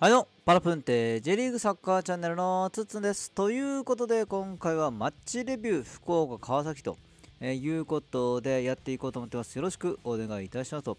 はいどうも、パラプンテ J リーグサッカーチャンネルのつつんです。ということで今回はマッチレビュー福岡川崎と、えいうことでやっていこうと思ってます。よろしくお願いいたしますと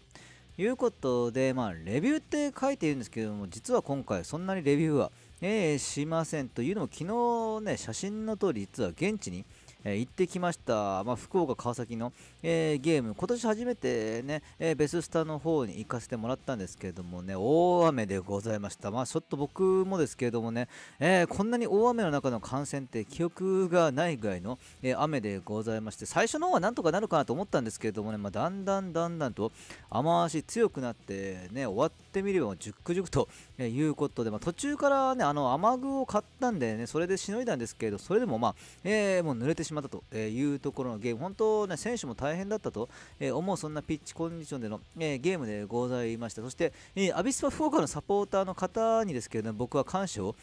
いうことで、まあ、レビューって書いているんですけども実は今回そんなにレビューは、えー、しませんというのも昨日ね写真の通り実は現地に、えー、行ってきました、まあ、福岡、川崎の、えー、ゲーム、今年初めてね、えー、ベススタの方に行かせてもらったんですけれどもね、大雨でございました。まあ、ちょっと僕もですけれどもね、えこんなに大雨の中の観戦って記憶がないぐらいの、え雨でございまして、最初の方はなんとかなるかなと思ったんですけれどもね、まあ、だんだんだんだんと雨足強くなってね、終わってみればじゅっくじゅくということで、まあ、途中からね、あの雨具を買ったんでね、それでしのいだんですけれど、それでもまあ、えもう濡れてしましまったというところのゲーム、本当、ね、選手も大変だったと思う、そんなピッチコンディションでのゲームでございました、そしてアビスパ福岡のサポーターの方にですけどね、僕は感謝を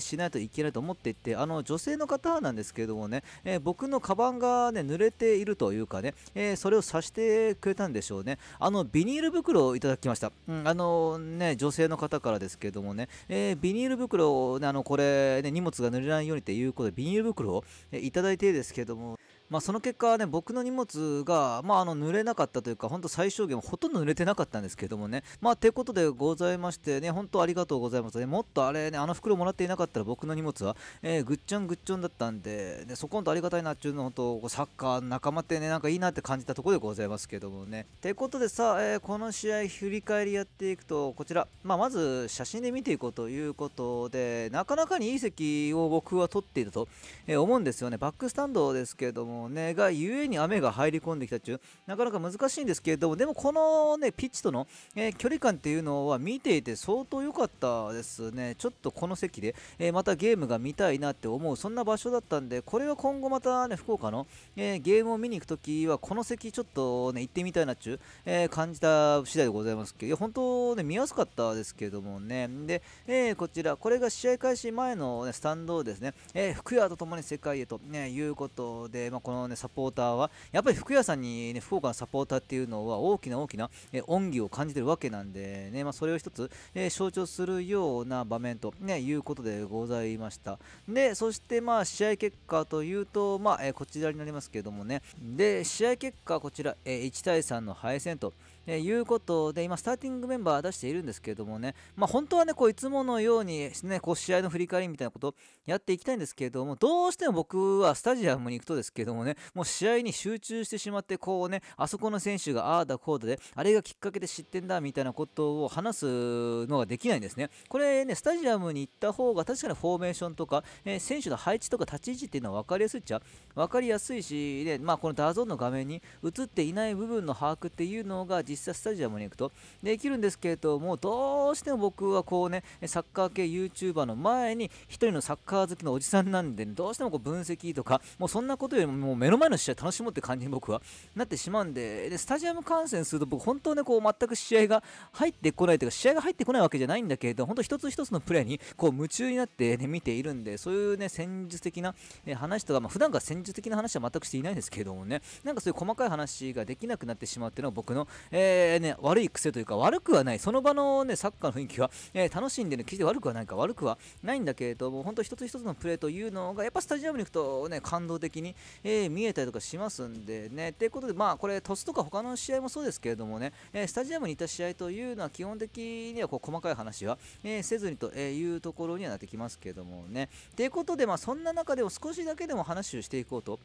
しないといけないと思っていて、あの女性の方なんですけれどもね、僕のカバンが、ね、濡れているというかね、それをさしてくれたんでしょうね、あのビニール袋をいただきました、あのね女性の方からですけれどもね、ビニール袋を、ね、あのこれ、ね、荷物が濡れないようにということで、ビニール袋をいただいてですですけどもまあ、その結果ね、僕の荷物が、まあ、あの濡れなかったというか、本当最小限、ほとんど濡れてなかったんですけどもね、まあ、てことでございましてね、本当ありがとうございます、ね。もっとあれね、あの袋もらっていなかったら僕の荷物は、えー、ぐっちゃんぐっちょんだったんで、ね、そこんとありがたいなっていうの、本当サッカー仲間ってね、なんかいいなって感じたところでございますけどもね。てことでさ、えー、この試合振り返りやっていくと、こちら、まあ、まず写真で見ていこうということで、なかなかにいい席を僕は取っていたと、えー、思うんですよね。バックスタンドですけども、もねがゆえに雨が入り込んできたっちいうなかなか難しいんですけれどもでもこのねピッチとの、えー、距離感っていうのは見ていて相当良かったですねちょっとこの席で、えー、またゲームが見たいなって思うそんな場所だったんでこれは今後またね福岡の、えー、ゲームを見に行くときはこの席ちょっとね行ってみたいなっちゅう、え感じた次第でございますけどいや本当ね見やすかったですけれどもねで、えこちらこれが試合開始前の、ね、スタンドですね、えー、福屋とともに世界へと、ね、いうことで、まこの、ね、サポーターはやっぱり服屋さんに、ね、福岡のサポーターっていうのは大きな大きな、え恩義を感じてるわけなんでね、まあ、それを一つ、え象徴するような場面と、ね、いうことでございましたでそしてまあ試合結果というと、まあえこちらになりますけどもねで試合結果こちら、え1対3の敗戦とえいうことで、今、スターティングメンバー出しているんですけれどもね、まあ、本当はね、こういつものように、ね、こう試合の振り返りみたいなことやっていきたいんですけれども、どうしても僕はスタジアムに行くとですけれどもね、もう試合に集中してしまって、こうね、あそこの選手がああだこうだで、あれがきっかけで知ってんだみたいなことを話すのができないんですね。これね、スタジアムに行った方が確かにフォーメーションとか、えー、選手の配置とか立ち位置っていうのは分かりやすいっちゃ分かりやすいし、ね、まあ、このダゾンの画面に映っていない部分の把握っていうのが実実際スタジアムに行くとできるんですけれどもどうしても僕はこうねサッカー系 YouTuber の前に1人のサッカー好きのおじさんなんで、どうしてもこう分析とかもうそんなことよりももう目の前の試合楽しもうって感じに僕はなってしまうんででスタジアム観戦すると僕本当ねこう全く試合が入ってこないというか試合が入ってこないわけじゃないんだけれど本当一つ一つのプレーにこう夢中になって、ね、見ているんでそういうね戦術的な、話とか、まあ、普段から戦術的な話は全くしていないんですけどもねなんかそういう細かい話ができなくなってしまうっていうのは僕の、ええー、ね、悪い癖というか、悪くはない、その場の、ね、サッカーの雰囲気は、えー、楽しんでる、ね、決して悪くはないか、悪くはないんだけれども、本当一つ一つのプレーというのが、やっぱスタジアムに行くと、ね、感動的に、えー、見えたりとかしますんでね。ということで、まあ、これ、鳥栖とか他の試合もそうですけれどもね、えスタジアムにいた試合というのは、基本的にはこう細かい話は、えせずにというところにはなってきますけれどもね。ということで、まあ、そんな中でも少しだけでも話をしていこうと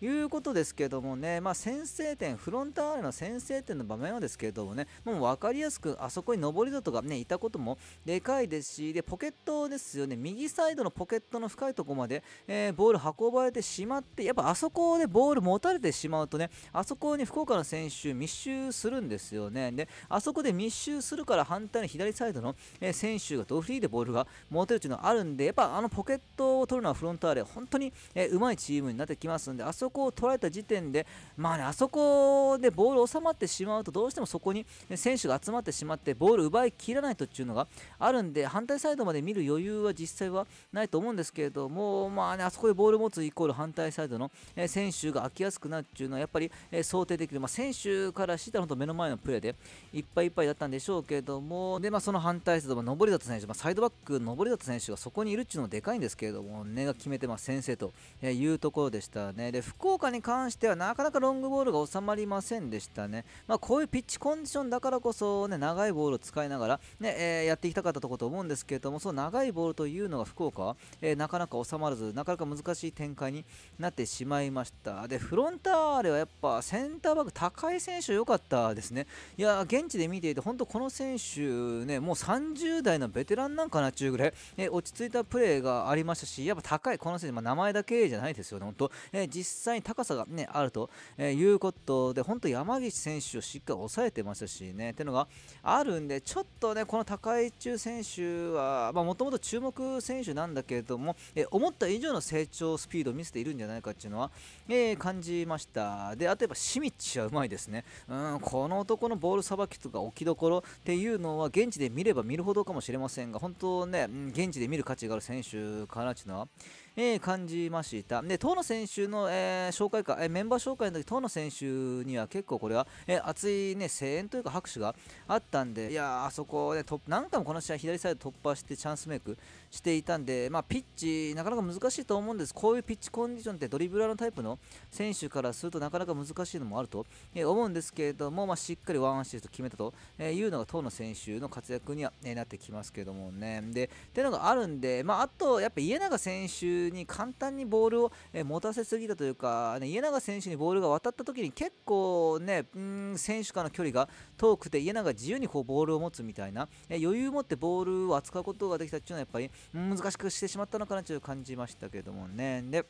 いうことですけどもね、まあ、先制点、フロンターレの先制点の場面はですけれどもね、もう分かりやすく、あそこに上りとがね、いたこともでかいですし、で、ポケットですよね、右サイドのポケットの深いところまで、えー、ボール運ばれてしまって、やっぱあそこでボール持たれてしまうとね、あそこに福岡の選手密集するんですよね。で、あそこで密集するから反対の左サイドの、えー、選手がドフリーでボールが持てるというのはあるんで、やっぱあのポケットを取るのはフロンターレ、本当に、えー、うまいチームになってきますんで、あそこを捉えた時点で、まあね、あそこでボール収まってしまうとどううしてもそこに選手が集まってしまってボール奪いきらないとっていうのがあるんで反対サイドまで見る余裕は実際はないと思うんですけれども、まあね、あそこでボール持つイコール反対サイドの選手が空きやすくなるっていうのはやっぱり想定できる、まあ、選手からしたら本当目の前のプレーでいっぱいいっぱいだったんでしょうけれどもで、まあ、その反対サイド、まあ、上里選手、まあ、サイドバック上里選手がそこにいるっていうのはでかいんですけれども根が決めて、まあ、先生というところでしたねで福岡に関してはなかなかロングボールが収まりませんでしたね、まあ、こういうピピッチコンディションだからこそ、ね、長いボールを使いながらね、えー、やっていきたかったところと思うんですけれども、その長いボールというのが福岡は、えー、なかなか収まらず、なかなか難しい展開になってしまいました。で、フロンターレはやっぱセンターバック、高い選手良かったですね。いや、現地で見ていて、本当この選手、ね、もう30代のベテランなんかなっちゅうぐらい、えー、落ち着いたプレーがありましたし、やっぱ高い、この選手、まあ、名前だけじゃないですよね、本当、えー、実際に高さが、ね、あると、えいうことで、本当山岸選手をしっかり抑えてましたしね、っていうのがあるんで、ちょっとね、この高井中選手は、もともと注目選手なんだけれども、え思った以上の成長スピードを見せているんじゃないかっていうのは、えー、感じました。で、あとやっぱシミッチはうまいですね。うん、この男のボールさばきとか置きどころっていうのは、現地で見れば見るほどかもしれませんが、本当ね、現地で見る価値がある選手かなっていうのは、えー、感じましたで当の選手の、えー、紹介か、えメンバー紹介の時当の選手には結構これは、えー、熱い、ね、声援というか拍手があったんでいやあそこで、ね、何回もこの試合左サイド突破してチャンスメイク、していたんで、まあ、ピッチ、なかなか難しいと思うんです、こういうピッチコンディションってドリブラーのタイプの選手からするとなかなか難しいのもあると、え思うんですけれども、まあ、しっかりワンアシスト決めたと、えいうのが当の選手の活躍には、えなってきますけどもね。でっていうのがあるんで、まあ、あと、やっぱ家長選手に簡単にボールを、え持たせすぎたというか、ね、家長選手にボールが渡った時に結構ね、うん選手からの距離が遠くて家長自由にこうボールを持つみたいな、え余裕を持ってボールを扱うことができたっていうのはやっぱり難しくしてしまったのかなと感じましたけどもね。で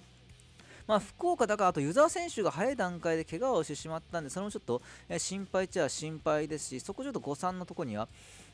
まあ、福岡だからあと湯沢選手が早い段階で怪我をしてしまったんでそれもちょっと、え心配っちゃ心配ですしそこちょっと誤算のとこには、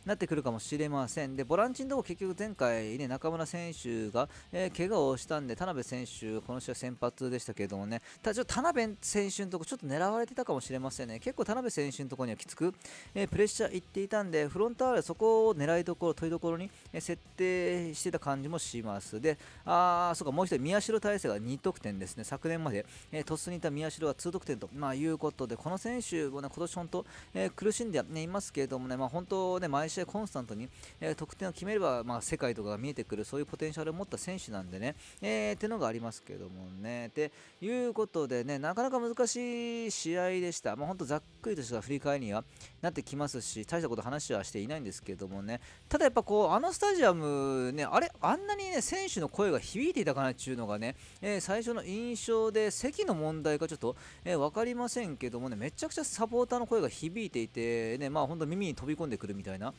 なってくるかもしれませんでボランチのとこ結局前回、ね、中村選手が、えー、怪我をしたんで田辺選手この試合先発でしたけれどもねただちょっと田辺選手のとこちょっと狙われてたかもしれませんね結構田辺選手のとこにはきつく、えー、プレッシャーいっていたんでフロンターレそこを狙いどころ取りどころに、えー、設定してた感じもしますであーそうかもう1人宮代大勢が2得点ですね昨年まで、えー、鳥栖にいた宮代は2得点と、まあ、いうことでこの選手もね今年本当、えー、苦しんで、ね、いますけれどもね、まあ、本当ね毎試試合コンスタントに、えー、得点を決めれば、まあ、世界とかが見えてくるそういうポテンシャルを持った選手なんでね、えー、ってのがありますけどもね。ということでね、なかなか難しい試合でした。まあ、ほんとざっくりとした振り返りにはなってきますし、大したこと話はしていないんですけどもね、ただやっぱこう、あのスタジアム、ね、あれ、あんなにね、選手の声が響いていたかなっていうのがね、えー、最初の印象で、席の問題かちょっと、えー、分かりませんけどもね、めちゃくちゃサポーターの声が響いていて、ね、まあんと耳に飛び込んでくるみたいな、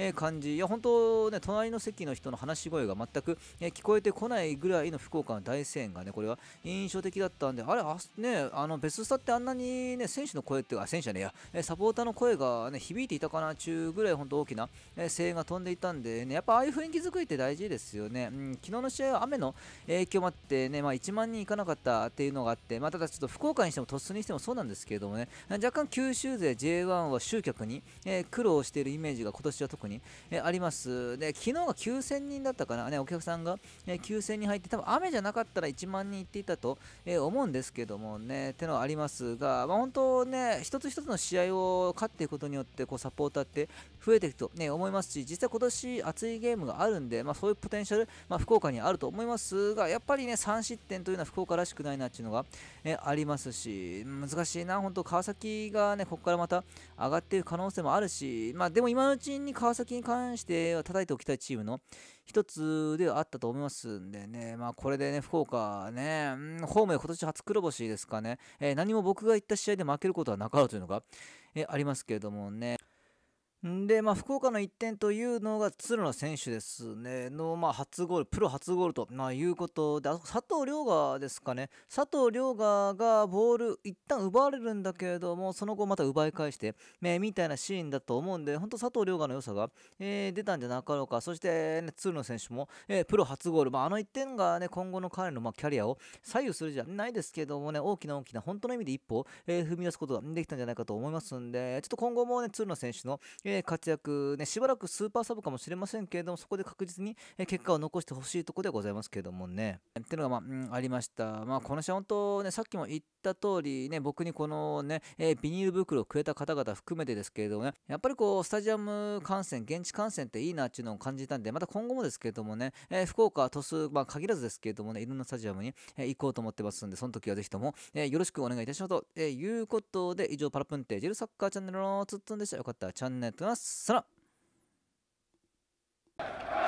え感じいや本当ね隣の席の人の話し声が全く、え聞こえてこないぐらいの福岡の大声援がねこれは印象的だったんであれあねあのベストスタってあんなにね選手の声ってあ選手じねえやサポーターの声がね響いていたかな中ぐらい本当大きな声援が飛んでいたんでねやっぱああいう雰囲気作りって大事ですよね、うん、昨日の試合は雨の影響もあってねまあ1万人いかなかったっていうのがあってまあ、ただちょっと福岡にしても鳥栖にしてもそうなんですけれどもね若干九州勢 J1 は集客に、え苦労しているイメージが今年は特ににえあります。で、昨日が9000人だったかな、ね、お客さんが、え9000人入って、多分雨じゃなかったら1万人いっていたと、え思うんですけどもね、ってのはありますが、まあ、本当ね、一つ一つの試合を勝っていくことによって、こうサポーターって増えていくと、ね、思いますし、実際今年熱いゲームがあるんで、まあ、そういうポテンシャル、まあ、福岡にあると思いますが、やっぱりね、3失点というのは福岡らしくないなっていうのが、えありますし、難しいな、本当川崎がね、ここからまた上がっていく可能性もあるし、まあ、でも今のうちに川崎先に関しては叩いておきたいチームの一つではあったと思いますんでね、まあ、これでね、福岡ね、うん、ホームで今年初黒星ですかね、えー、何も僕が言った試合で負けることはなかろうというのが、えー、ありますけれどもね、で、まあ、福岡の1点というのが鶴野選手ですね、の、まあ、初ゴール、プロ初ゴールと、まあ、いうことで、佐藤涼河ですかね、佐藤涼河がボール、一旦奪われるんだけれども、その後また奪い返して、えみたいなシーンだと思うんで、本当佐藤涼河の良さが、えー、出たんじゃなかろうか、そして、ね、鶴野選手も、えー、プロ初ゴール、まあ、あの1点が、ね、今後の彼の、まあ、キャリアを左右するじゃないですけどもね、大きな大きな、本当の意味で一歩、えー、踏み出すことができたんじゃないかと思いますんで、ちょっと今後も、ね、鶴野選手の、え活躍、ね、しばらくスーパーサブかもしれませんけれども、そこで確実に結果を残してほしいところでございますけれどもね。っていうのが、まあ、うん、ありました。まあ、この試合、本当ね、さっきも言った通り、ね、僕にこのね、えー、ビニール袋をくれた方々含めてですけれどもね、やっぱりこう、スタジアム観戦、現地観戦っていいなっていうのを感じたんで、また今後もですけれどもね、えー、福岡、鳥栖、まあ、限らずですけれどもね、いろんなスタジアムに、えー、行こうと思ってますんで、その時はぜひとも、えー、よろしくお願いいたしますと、えいうことで、以上、パラプンテージルサッカーチャンネルのつっつんでした。よかったらチャンネルください。